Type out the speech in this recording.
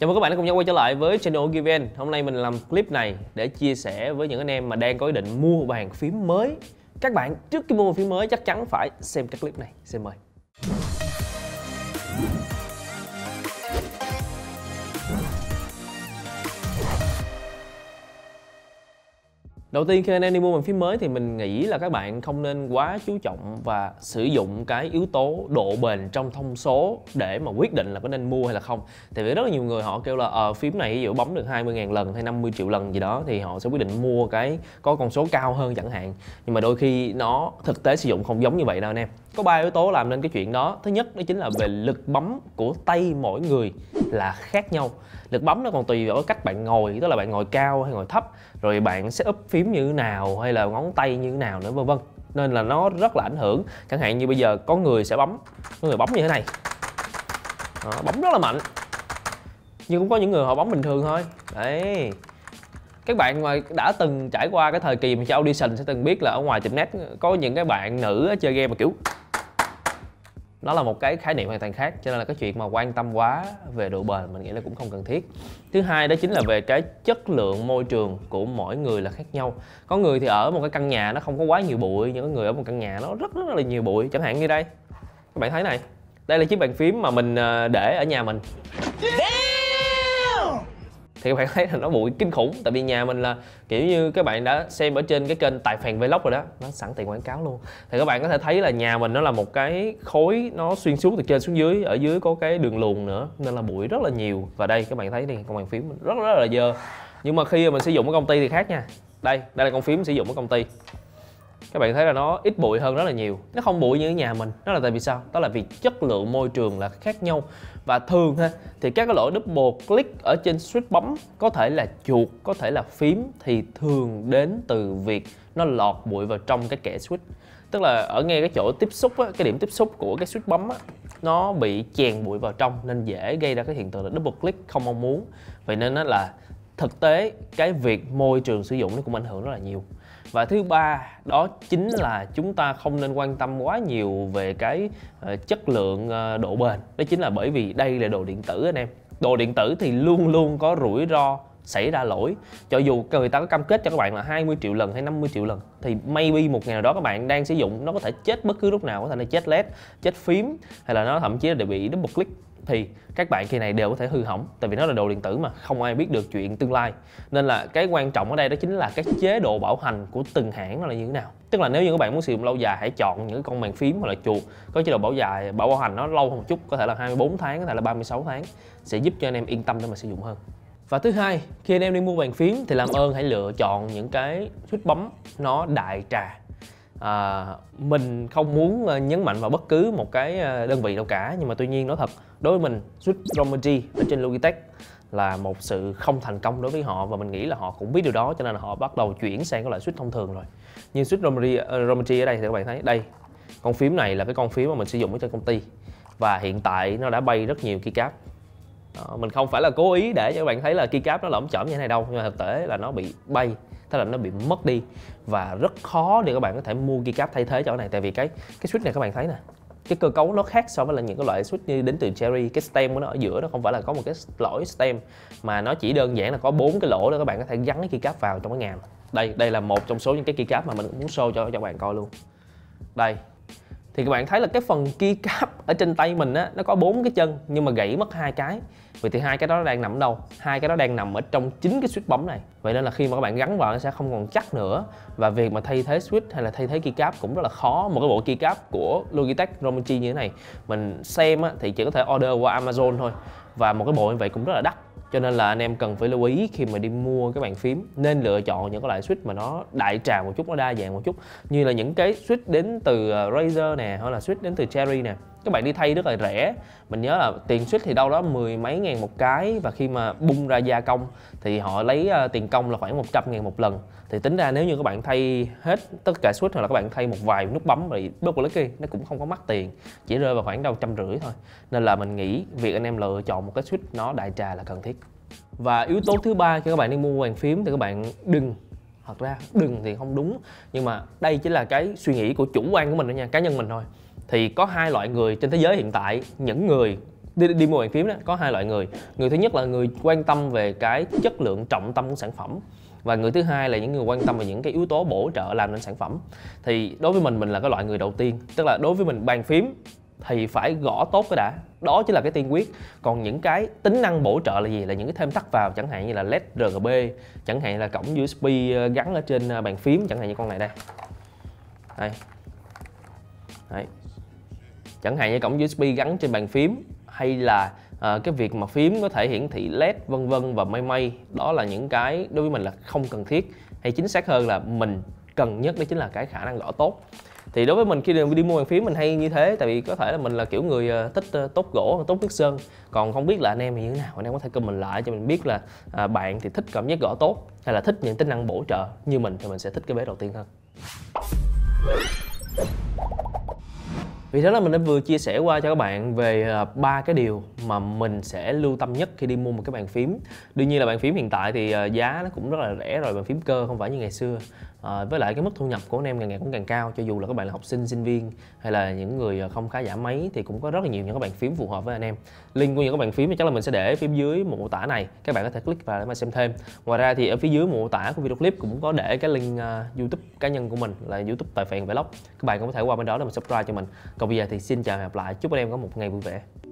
Chào mừng các bạn đã cùng nhau quay trở lại với channel Given Hôm nay mình làm clip này để chia sẻ với những anh em mà đang có ý định mua bàn phím mới Các bạn trước khi mua bàn phím mới chắc chắn phải xem cái clip này Xem mời đầu tiên khi anh em đi mua bàn phím mới thì mình nghĩ là các bạn không nên quá chú trọng và sử dụng cái yếu tố độ bền trong thông số để mà quyết định là có nên mua hay là không tại vì rất là nhiều người họ kêu là ờ à, phím này ví dụ bấm được 20.000 lần hay 50 triệu lần gì đó thì họ sẽ quyết định mua cái có con số cao hơn chẳng hạn nhưng mà đôi khi nó thực tế sử dụng không giống như vậy đâu anh em có ba yếu tố làm nên cái chuyện đó thứ nhất đó chính là về lực bấm của tay mỗi người là khác nhau lực bấm nó còn tùy vào cách bạn ngồi tức là bạn ngồi cao hay ngồi thấp rồi bạn sẽ úp phím như thế nào hay là ngón tay như thế nào nữa vân vân nên là nó rất là ảnh hưởng chẳng hạn như bây giờ có người sẽ bấm có người bấm như thế này đó, bấm rất là mạnh nhưng cũng có những người họ bấm bình thường thôi đấy các bạn mà đã từng trải qua cái thời kỳ mà chơi audition sẽ từng biết là ở ngoài tiệm net có những cái bạn nữ chơi game mà kiểu nó là một cái khái niệm hoàn toàn khác cho nên là cái chuyện mà quan tâm quá về độ bền mình nghĩ là cũng không cần thiết thứ hai đó chính là về cái chất lượng môi trường của mỗi người là khác nhau có người thì ở một cái căn nhà nó không có quá nhiều bụi những người ở một căn nhà nó rất rất là nhiều bụi chẳng hạn như đây các bạn thấy này đây là chiếc bàn phím mà mình ờ, để ở nhà mình Damn! thì các bạn thấy là nó bụi kinh khủng tại vì nhà mình là kiểu như các bạn đã xem ở trên cái kênh tài phèn vlog rồi đó nó sẵn tiền quảng cáo luôn thì các bạn có thể thấy là nhà mình nó là một cái khối nó xuyên suốt từ trên xuống dưới ở dưới có cái đường luồn nữa nên là bụi rất là nhiều và đây các bạn thấy đi con bàn phím rất rất là dơ nhưng mà khi mình sử dụng ở công ty thì khác nha đây đây là con phím sử dụng ở công ty các bạn thấy là nó ít bụi hơn rất là nhiều nó không bụi như ở nhà mình đó là tại vì sao đó là vì chất lượng môi trường là khác nhau và thường ha thì các cái lỗi double click ở trên switch bấm có thể là chuột có thể là phím thì thường đến từ việc nó lọt bụi vào trong cái kẻ switch tức là ở ngay cái chỗ tiếp xúc á, cái điểm tiếp xúc của cái switch bấm á, nó bị chèn bụi vào trong nên dễ gây ra cái hiện tượng là double click không mong muốn vậy nên nó là thực tế cái việc môi trường sử dụng nó cũng ảnh hưởng rất là nhiều và thứ ba đó chính là chúng ta không nên quan tâm quá nhiều về cái ờ, chất lượng ờ, độ bền đó chính là bởi vì đây là đồ điện tử anh em đồ điện tử thì luôn luôn có rủi ro xảy ra lỗi cho dù người ta có cam kết cho các bạn là 20 triệu lần hay 50 triệu lần thì maybe một ngày nào đó các bạn đang sử dụng nó có thể chết bất cứ lúc nào có thể là chết led chết phím hay là nó thậm chí là bị double click thì các bạn kỳ này đều có thể hư hỏng tại vì nó là đồ điện tử mà không ai biết được chuyện tương lai nên là cái quan trọng ở đây đó chính là cái chế độ bảo hành của từng hãng nó là như thế nào tức là nếu như các bạn muốn sử dụng lâu dài hãy chọn những con bàn phím hoặc là chuột có chế độ bảo dài bảo hành nó lâu hơn một chút có thể là 24 tháng có thể là 36 tháng sẽ giúp cho anh em yên tâm để mà sử dụng hơn và thứ hai khi anh em đi mua bàn phím thì làm ơn hãy lựa chọn những cái nút bấm nó đại trà à, mình không muốn ờ, nhấn mạnh vào bất cứ một cái ờ, đơn vị nào cả nhưng mà tuy nhiên nói thật đối với mình Swiss romaji ở trên Logitech là một sự không thành công đối với họ và mình nghĩ là họ cũng biết điều đó cho nên là họ bắt đầu chuyển sang cái loại switch thông thường rồi nhưng switch romaji ờ, ở đây thì các bạn thấy đây con phím này là cái con phím mà mình sử dụng ở trên công ty và hiện tại nó đã bay rất nhiều keycap mình không phải là cố ý để cho các bạn thấy là keycap nó lỏng chỏm như thế này đâu nhưng mà thực tế là nó bị bay thế là nó bị mất đi và rất khó để các bạn có thể mua keycap thay thế cho cái này tại vì cái cái switch này các bạn thấy nè cái cơ cấu nó khác so với là những cái loại switch như đến từ Cherry cái stem của nó ở giữa nó không phải là có một cái lõi stem mà nó chỉ đơn giản là có bốn cái lỗ để các bạn có thể gắn cái keycap vào trong cái ngàm đây đây là một trong số những cái keycap mà mình muốn show cho cho các bạn coi luôn đây thì các bạn thấy là cái phần keycap ở trên tay mình á nó có bốn cái chân nhưng mà gãy mất hai cái vì thì hai cái đó đang nằm ở đâu hai cái đó đang nằm ở trong chính cái switch bấm này vậy nên là khi mà các bạn gắn vào nó sẽ không còn chắc nữa và việc mà thay thế switch hay là thay thế keycap cũng rất là khó một cái bộ keycap của Logitech Romanchi như thế này mình xem á, thì chỉ có thể order qua Amazon thôi và một cái bộ như vậy cũng rất là đắt cho nên là anh em cần phải lưu ý khi mà đi mua cái bàn phím nên lựa chọn những cái loại switch mà nó đại trà một chút nó đa dạng một chút như là những cái switch đến từ ờ, Razer nè hoặc là switch đến từ Cherry nè các bạn đi thay rất là rẻ mình nhớ là tiền suýt thì đâu đó mười mấy ngàn một cái và khi mà bung ra gia công thì họ lấy ờ, tiền công là khoảng 100 ngàn một lần thì tính ra nếu như các bạn thay hết tất cả suýt hoặc là các bạn thay một vài nút bấm thì Lucky nó cũng không có mất tiền chỉ rơi vào khoảng đâu trăm rưỡi thôi nên là mình nghĩ việc anh em lựa chọn một cái suýt nó đại trà là cần thiết và yếu tố thứ ba khi các bạn đi mua bàn phím thì các bạn đừng thật ra đừng thì không đúng nhưng mà đây chỉ là cái suy nghĩ của chủ quan của mình thôi nha cá nhân mình thôi thì có hai loại người trên thế giới hiện tại những người đi, đi mua bàn phím đó có hai loại người người thứ nhất là người quan tâm về cái chất lượng trọng tâm của sản phẩm và người thứ hai là những người quan tâm về những cái yếu tố bổ trợ làm nên sản phẩm thì đối với mình mình là cái loại người đầu tiên tức là đối với mình bàn phím thì phải gõ tốt cái đã đó chính là cái tiên quyết còn những cái tính năng bổ trợ là gì là những cái thêm tắt vào chẳng hạn như là led rgb chẳng hạn là cổng usb gắn ở trên à, bàn phím chẳng hạn như con này đây đây Đấy chẳng hạn như cổng USB gắn trên bàn phím hay là à, cái việc mà phím có thể hiển thị led vân vân và mây mây đó là những cái đối với mình là không cần thiết hay chính xác hơn là mình cần nhất đó chính là cái khả năng gõ tốt thì đối với mình khi đi mua bàn phím mình hay như thế tại vì có thể là mình là kiểu người ờ, thích ờ, tốt gỗ tốt nước sơn còn không biết là anh em thì như thế nào anh em có thể comment lại cho mình biết là à, bạn thì thích cảm giác gõ tốt hay là thích những tính năng bổ trợ như mình thì mình sẽ thích cái vé đầu tiên hơn vì thế là mình đã vừa chia sẻ qua cho các bạn về ờ, ba cái điều mà mình sẽ lưu tâm nhất khi đi mua một cái bàn phím đương nhiên là bàn phím hiện tại thì ờ, giá nó cũng rất là rẻ rồi bàn phím cơ không phải như ngày xưa à, với lại cái mức thu nhập của anh em ngày ngày cũng càng cao cho dù là các bạn là học sinh sinh viên hay là những người ờ, không khá giả mấy thì cũng có rất là nhiều những các bạn phím phù hợp với anh em link của những các bạn phím thì chắc là mình sẽ để phía dưới mô tả này các bạn có thể click vào để mà xem thêm ngoài ra thì ở phía dưới mô tả của video clip cũng có để cái link uh, youtube cá nhân của mình là youtube tài phèn vlog các bạn cũng có thể qua bên đó để mà subscribe cho mình còn bây giờ thì xin chào và hẹn gặp lại chúc anh em có một ngày vui vẻ